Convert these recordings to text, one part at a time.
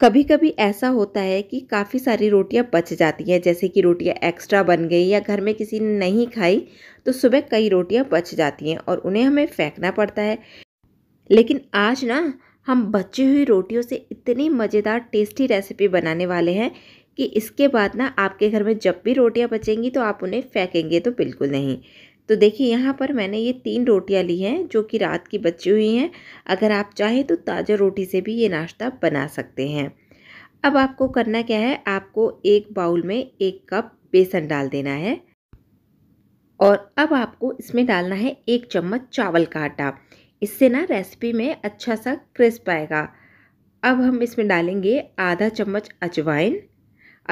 कभी कभी ऐसा होता है कि काफ़ी सारी रोटियां बच जाती हैं जैसे कि रोटियां एक्स्ट्रा बन गई या घर में किसी ने नहीं खाई तो सुबह कई रोटियां बच जाती हैं और उन्हें हमें फेंकना पड़ता है लेकिन आज ना हम बची हुई रोटियों से इतनी मज़ेदार टेस्टी रेसिपी बनाने वाले हैं कि इसके बाद ना आपके घर में जब भी रोटियाँ बचेंगी तो आप उन्हें फेंकेंगे तो बिल्कुल नहीं तो देखिए यहाँ पर मैंने ये तीन रोटियाँ ली हैं जो कि रात की बची हुई हैं अगर आप चाहें तो ताज़ा रोटी से भी ये नाश्ता बना सकते हैं अब आपको करना क्या है आपको एक बाउल में एक कप बेसन डाल देना है और अब आपको इसमें डालना है एक चम्मच चावल का आटा इससे ना रेसिपी में अच्छा सा क्रिस्प आएगा अब हम इसमें डालेंगे आधा चम्मच अजवाइन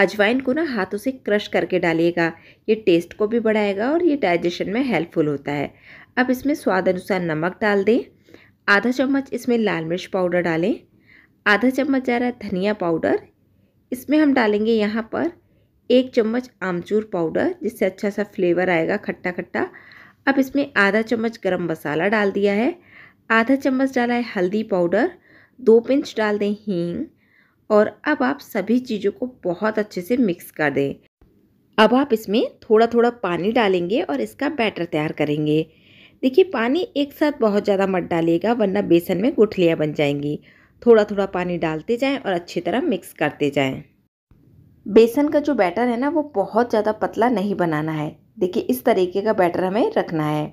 अजवाइन को ना हाथों से क्रश करके डालिएगा ये टेस्ट को भी बढ़ाएगा और ये डाइजेशन में हेल्पफुल होता है अब इसमें स्वाद अनुसार नमक डाल दें आधा चम्मच इसमें लाल मिर्च पाउडर डालें आधा चम्मच जा रहा है धनिया पाउडर इसमें हम डालेंगे यहाँ पर एक चम्मच आमचूर पाउडर जिससे अच्छा सा फ्लेवर आएगा खट्टा खट्टा अब इसमें आधा चम्मच गरम मसाला डाल दिया है आधा चम्मच डाला है हल्दी पाउडर दो पिंच डाल दें हींग और अब आप सभी चीज़ों को बहुत अच्छे से मिक्स कर दें अब आप इसमें थोड़ा थोड़ा पानी डालेंगे और इसका बैटर तैयार करेंगे देखिए पानी एक साथ बहुत ज़्यादा मत डालिएगा वरना बेसन में गुठलियाँ बन जाएंगी थोड़ा थोड़ा पानी डालते जाएं और अच्छी तरह मिक्स करते जाएं। बेसन का जो बैटर है ना वो बहुत ज़्यादा पतला नहीं बनाना है देखिए इस तरीके का बैटर हमें रखना है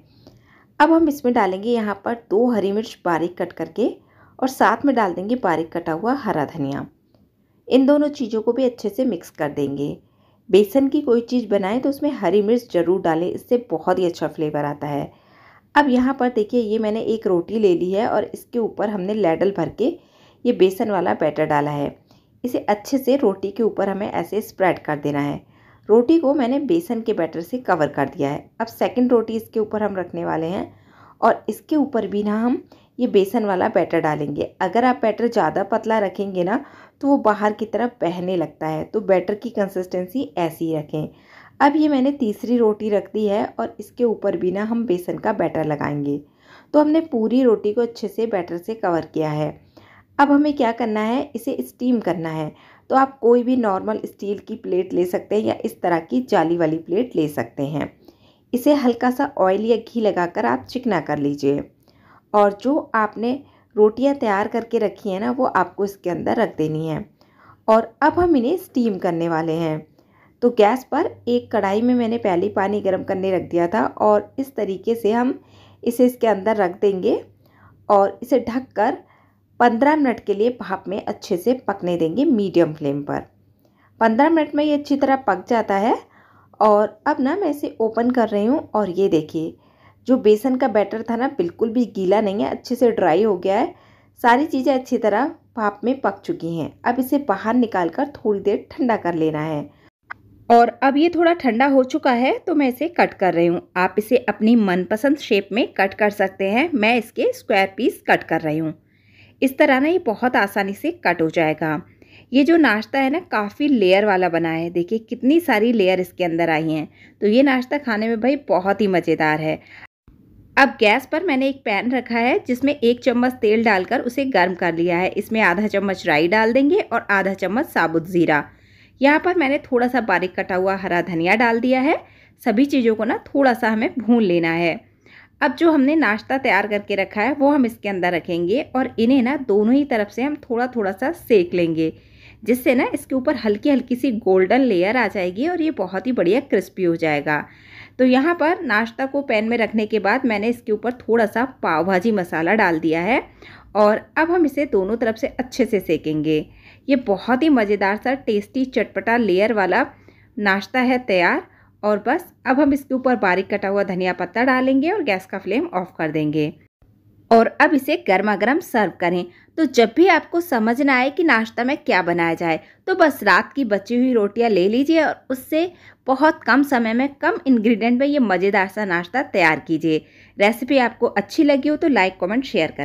अब हम इसमें डालेंगे यहाँ पर दो हरी मिर्च बारीक कट करके और साथ में डाल देंगे बारीक कटा हुआ हरा धनिया इन दोनों चीज़ों को भी अच्छे से मिक्स कर देंगे बेसन की कोई चीज़ बनाएं तो उसमें हरी मिर्च ज़रूर डालें इससे बहुत ही अच्छा फ्लेवर आता है अब यहाँ पर देखिए ये मैंने एक रोटी ले ली है और इसके ऊपर हमने लेडल भर के ये बेसन वाला बैटर डाला है इसे अच्छे से रोटी के ऊपर हमें ऐसे स्प्रेड कर देना है रोटी को मैंने बेसन के बैटर से कवर कर दिया है अब सेकंड रोटी इसके ऊपर हम रखने वाले हैं और इसके ऊपर भी ना हम ये बेसन वाला बैटर डालेंगे अगर आप बैटर ज़्यादा पतला रखेंगे ना तो वो बाहर की तरफ बहने लगता है तो बैटर की कंसिस्टेंसी ऐसी रखें अब ये मैंने तीसरी रोटी रख दी है और इसके ऊपर भी ना हम बेसन का बैटर लगाएंगे तो हमने पूरी रोटी को अच्छे से बैटर से कवर किया है अब हमें क्या करना है इसे स्टीम करना है तो आप कोई भी नॉर्मल स्टील की प्लेट ले सकते हैं या इस तरह की जाली वाली प्लेट ले सकते हैं इसे हल्का सा ऑयल या घी लगाकर आप चिकना कर लीजिए और जो आपने रोटियां तैयार करके रखी है ना वो आपको इसके अंदर रख देनी है और अब हम इन्हें स्टीम करने वाले हैं तो गैस पर एक कढ़ाई में मैंने पहले पानी गर्म करने रख दिया था और इस तरीके से हम इसे इसके अंदर रख देंगे और इसे कर पंद्रह मिनट के लिए भाप में अच्छे से पकने देंगे मीडियम फ्लेम पर पंद्रह मिनट में ये अच्छी तरह पक जाता है और अब ना मैं इसे ओपन कर रही हूँ और ये देखिए जो बेसन का बैटर था ना बिल्कुल भी गीला नहीं है अच्छे से ड्राई हो गया है सारी चीज़ें अच्छी तरह भाप में पक चुकी हैं अब इसे बाहर निकाल कर थोड़ी देर ठंडा कर लेना है और अब ये थोड़ा ठंडा हो चुका है तो मैं इसे कट कर रही हूँ आप इसे अपनी मनपसंद शेप में कट कर सकते हैं मैं इसके स्क्वायर पीस कट कर रही हूँ इस तरह ना ये बहुत आसानी से कट हो जाएगा ये जो नाश्ता है ना काफ़ी लेयर वाला बना है देखिए कितनी सारी लेयर इसके अंदर आई हैं तो ये नाश्ता खाने में भाई बहुत ही मज़ेदार है अब गैस पर मैंने एक पैन रखा है जिसमें एक चम्मच तेल डालकर उसे गर्म कर लिया है इसमें आधा चम्मच राई डाल देंगे और आधा चम्मच साबुत ज़ीरा यहाँ पर मैंने थोड़ा सा बारीक कटा हुआ हरा धनिया डाल दिया है सभी चीज़ों को ना थोड़ा सा हमें भून लेना है अब जो हमने नाश्ता तैयार करके रखा है वो हम इसके अंदर रखेंगे और इन्हें ना दोनों ही तरफ से हम थोड़ा थोड़ा सा सेक लेंगे जिससे ना इसके ऊपर हल्की हल्की सी गोल्डन लेयर आ जाएगी और ये बहुत ही बढ़िया क्रिस्पी हो जाएगा तो यहाँ पर नाश्ता को पैन में रखने के बाद मैंने इसके ऊपर थोड़ा सा पाव भाजी मसाला डाल दिया है और अब हम इसे दोनों तरफ से अच्छे से सेकेंगे ये बहुत ही मज़ेदार सा टेस्टी चटपटा लेयर वाला नाश्ता है तैयार और बस अब हम इसके ऊपर बारीक कटा हुआ धनिया पत्ता डालेंगे और गैस का फ्लेम ऑफ कर देंगे और अब इसे गर्मा गर्म सर्व करें तो जब भी आपको समझ ना आए कि नाश्ता में क्या बनाया जाए तो बस रात की बची हुई रोटियां ले लीजिए और उससे बहुत कम समय में कम इंग्रेडिएंट में ये मज़ेदार सा नाश्ता तैयार कीजिए रेसिपी आपको अच्छी लगी हो तो लाइक कमेंट शेयर करें